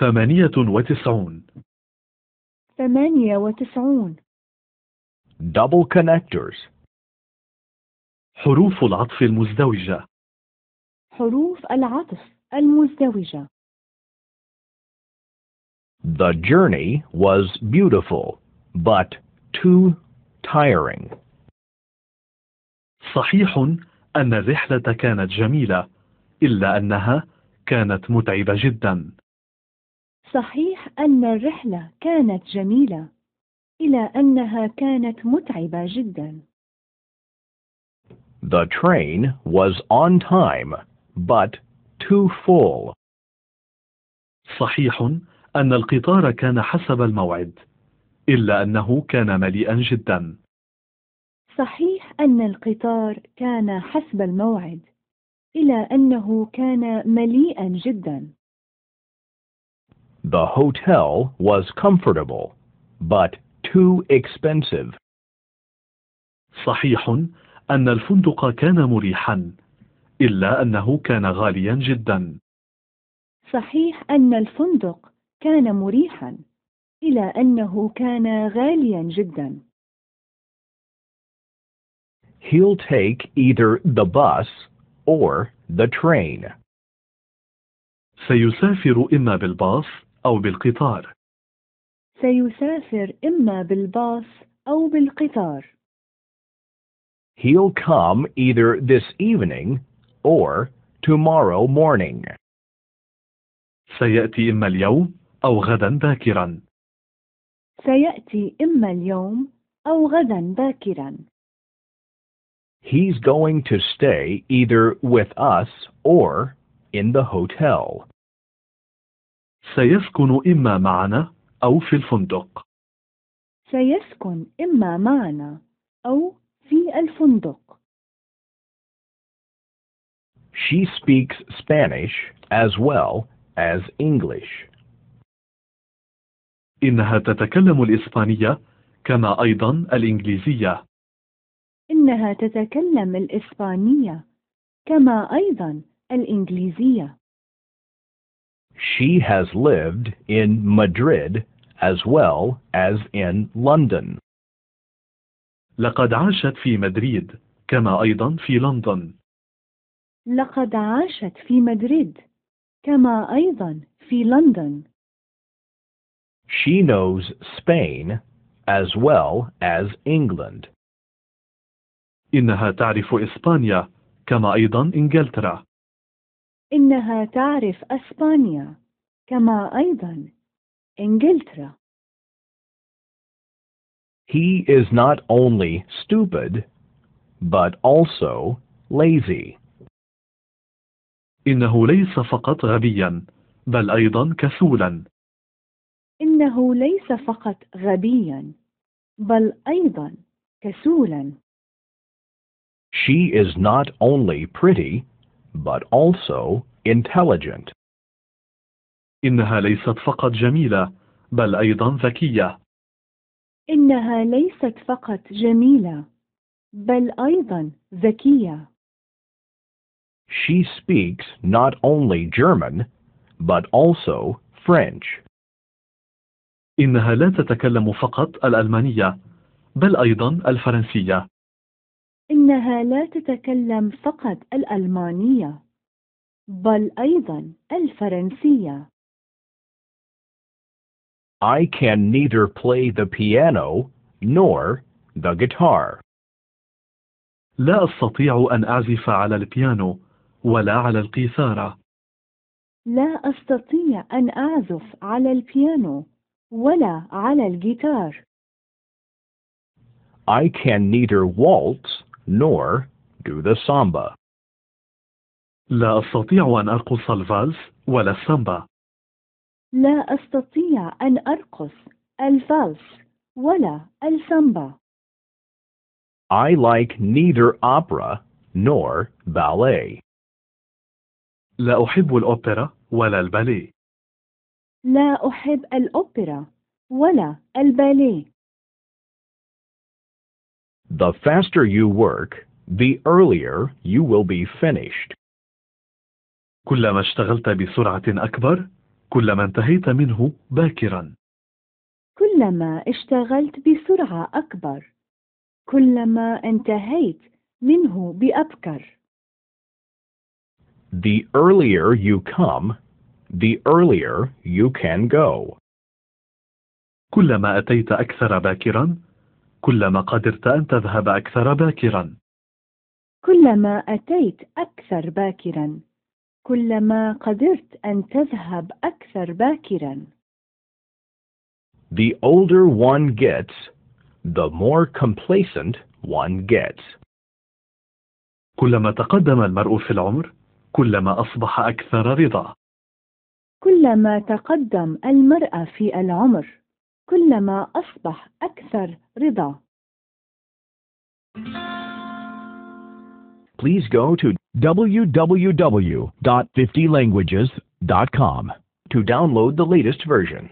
ثمانية وتسعون ثمانية وتسعون double connectors حروف العطف المزدوجة حروف العطف المزدوجة The journey was beautiful but too tiring صحيح أن الرحلة كانت جميلة إلا أنها كانت متعبة جداً صحيح أن الرحلة كانت جميلة، إلى أنها كانت متعبة جدا. The train was on time, but too full. صحيح أن القطار كان حسب الموعد، إلا أنه كان مليئا جدا. صحيح أن القطار كان حسب الموعد، إلى أنه كان مليئا جدا. The hotel was comfortable, but too expensive. صحيح أن الفندق كان مريحا إلا أنه كان غاليا جدا صحيح أن الفندق كان مريحا إلا أنه كان غاليا جدا He'll take either the bus or the train. سيسافر إما بالباص أو بالقطار سيسافر إما بالباص أو بالقطار He'll come either this evening or tomorrow morning. سيأتي إما اليوم أو غدا باكرا. سيأتي إما اليوم أو غدا باكرا. He's going to stay either with us or in the hotel. سيسكن إما معنا أو في الفندق. سيسكن إما معنا أو في الفندق. She speaks Spanish as well as English. إنها تتكلم الإسبانية كما أيضا الإنجليزية. إنها تتكلم الإسبانية كما أيضا الإنجليزية. She has lived in Madrid as well as in London. لقد عاشت في مدريد كما أيضا في لندن. لقد عاشت في مدريد كما أيضا في لندن. She knows Spain as well as England. إنها تعرف إسبانيا كما أيضا إنجلترا. إنها تعرف أسبانيا كما أيضا إنجلترا. He is not only stupid but also lazy. إنه ليس فقط غبيا بل أيضا كسولا. إنه ليس فقط غبيا بل أيضا كسولا. She is not only pretty but also intelligent. إنها ليست فقط جميلة بل أيضا ذكية. إنها ليست فقط جميلة بل أيضا ذكية. She speaks not only German but also French. إنها لا تتكلم فقط الألمانية بل أيضا الفرنسية. إنها لا تتكلم فقط الألمانية بل أيضا الفرنسية. I can neither play the piano nor the guitar. لا أستطيع أن أعزف على البيانو ولا على القيثارة. لا أستطيع أن أعزف على البيانو ولا على الجيتار. I can neither waltz nor do the samba. لا أستطيع أن أرقص الفالس ولا السامبا. لا أستطيع أن أرقص الفالس ولا السامبا. I like neither opera nor ballet. لا أحب الأوبرا ولا الباليه. لا أحب الأوبرا ولا الباليه. The faster you work, the earlier you will be finished. كلما اشتغلت بسرعة أكبر، كلما انتهيت منه باكرا. كلما اشتغلت بسرعة أكبر، كلما انتهيت منه بأبكر. The earlier you come, the earlier you can go. كلما أتيت أكثر باكرا، كلما قدرت أن تذهب أكثر باكرا كلما أتيت أكثر باكرا كلما قدرت أن تذهب أكثر باكرا The older one gets, the more complacent one gets. كلما تقدم المرء في العمر كلما أصبح أكثر رضا كلما تقدم المرأة في العمر كلما أصبح أكثر رضا. Please go to www.50languages.com to download the latest version.